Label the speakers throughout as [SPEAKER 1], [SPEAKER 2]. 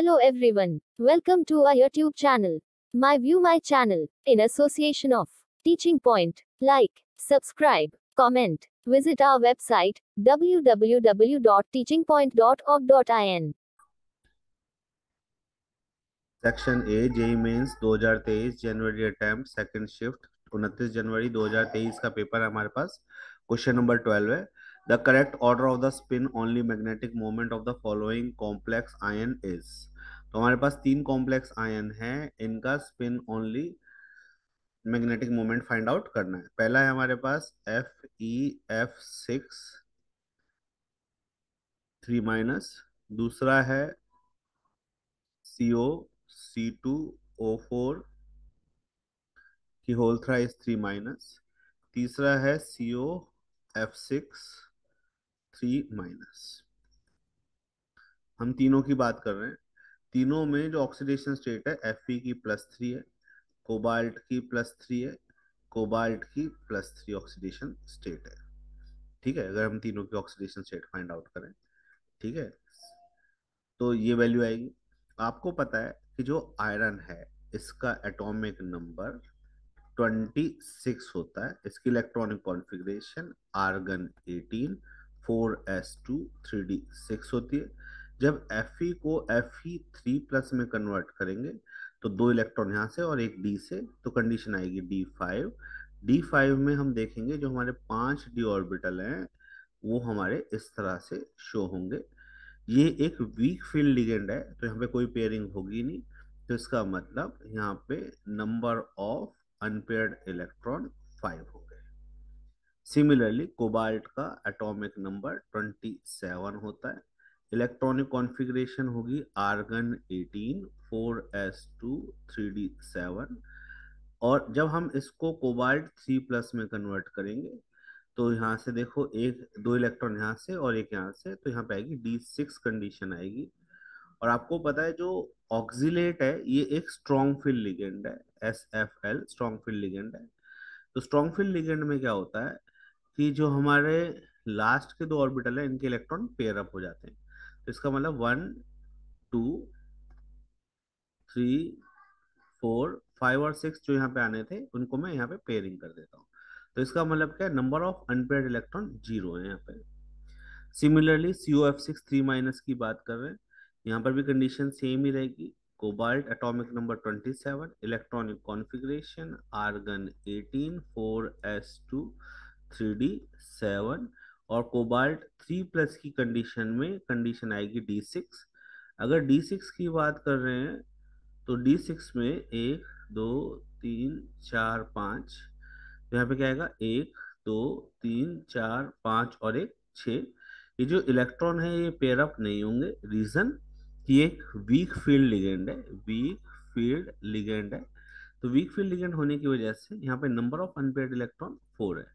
[SPEAKER 1] Hello everyone. Welcome to our YouTube channel. My View My Channel. In association of Teaching Point. Like, subscribe, comment. Visit our website www.teachingpoint.org.in. Section A J means 2023 January attempt second shift 29 January 2023 ka paper hamare paas question number 12 hai the correct order of the spin only magnetic moment of the following complex ion is तो हमारे पास तीन complex ion हैं इनका spin only magnetic moment find out करना है पहला है हमारे पास F E F six three minus दूसरा है C O C two O four की होल थ्राइज थ्री माइनस तीसरा है C O F six three minus हम तीनों की बात कर रहे हैं तीनों में जो ऑक्सीडेशन स्टेट है एफ की प्लस थ्री है कोबाल्ट की प्लस थ्री है कोबाल्ट की प्लस थ्री ऑक्सीडेशन स्टेट है ठीक है अगर हम तीनों की ऑक्सीडेशन स्टेट फाइंड आउट करें ठीक है तो ये वैल्यू आएगी आपको पता है कि जो आयरन है इसका एटॉमिक नंबर 26 होता है इसकी electronic configuration argon 18 4s2 3d6 होती है जब एफ को एफ थ्री प्लस में कन्वर्ट करेंगे तो दो इलेक्ट्रॉन यहाँ से और एक डी से तो कंडीशन आएगी डी फाइव डी फाइव में हम देखेंगे जो हमारे पांच डी ऑर्बिटल हैं वो हमारे इस तरह से शो होंगे ये एक वीक फील्ड लिगेंड है तो यहाँ पे कोई पेयरिंग होगी नहीं तो इसका मतलब यहाँ पे number of unpaired electron five हो गए सिमिलरली कोबाल्ट का एटॉमिक नंबर ट्वेंटी सेवन होता है इलेक्ट्रॉनिक कॉन्फ़िगरेशन होगी आर्गन 18 4s2 3d7 और जब हम इसको कोबाल्ट थ्री प्लस में कन्वर्ट करेंगे तो यहाँ से देखो एक दो इलेक्ट्रॉन यहाँ से और एक यहाँ से तो यहाँ पे आएगी डी सिक्स कंडीशन आएगी और आपको पता है जो ऑक्सीलेट है ये एक स्ट्रॉन्ग फील्ड लिगेंड है S F L strong field ligand है तो स्ट्रॉन्ग फील्ड लिगेंड में क्या होता है कि जो हमारे लास्ट के दो ऑर्बिटल है इनके इलेक्ट्रॉन पेयर अप हो जाते हैं इसका मतलब one two three four five और सिक्स जो यहाँ पे आने थे उनको मैं यहाँ पे पेयरिंग कर देता हूँ तो इसका मतलब क्या है number of unpaired electron zero है यहाँ पे similarly C O F six three minus की बात कर रहे हैं यहाँ पर भी कंडीशन सेम ही रहेगी cobalt atomic number twenty seven electronic configuration argon eighteen four S two three D seven और कोबाल्ट थ्री प्लस की कंडीशन में कंडीशन आएगी डी सिक्स अगर डी सिक्स की बात कर रहे हैं तो डी सिक्स में एक दो तीन चार पाँच तो यहाँ पे क्या आएगा एक दो तीन चार पाँच और एक छः ये जो इलेक्ट्रॉन है ये पेयर अप नहीं होंगे रीज़न कि एक वीक फील्ड लिगेंड है वीक फील्ड लिगेंड है तो वीक फील्ड लिगेंड होने की वजह से यहाँ पे number of unpaired electron four है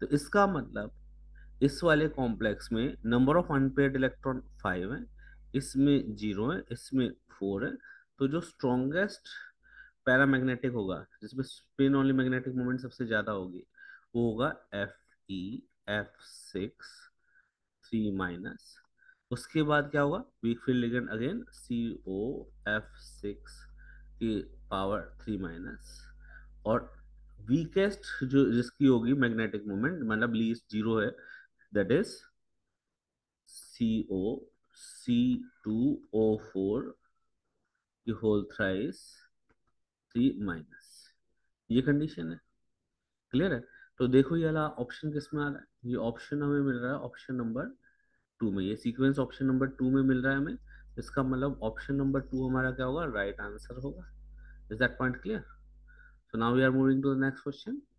[SPEAKER 1] तो इसका मतलब इस वाले कॉम्प्लेक्स में number of unpaired electron five है इसमें जीरो है इसमें फोर है तो जो स्ट्रॉन्गेस्ट पैरामैग्नेटिक होगा जिसमें स्पिन ओनली मैग्नेटिक मोमेंट सबसे ज़्यादा होगी वो होगा F E F six three minus उसके बाद क्या होगा weak field ligand again C O F six की पावर थ्री माइनस और वीकेस्ट जो जिसकी होगी मैग्नेटिक मोमेंट मतलब लीस्ट जीरो है that is CO C2O4 की होल थ्राइस थ्री माइनस ये कंडीशन है क्लियर है तो देखो ये वाला ऑप्शन किस में आ रहा है ये ऑप्शन हमें मिल रहा है ऑप्शन नंबर टू में ये सीक्वेंस ऑप्शन नंबर टू में मिल रहा है हमें इसका मतलब ऑप्शन नंबर टू हमारा क्या होगा राइट right आंसर होगा is that point clear so now we are moving to the next question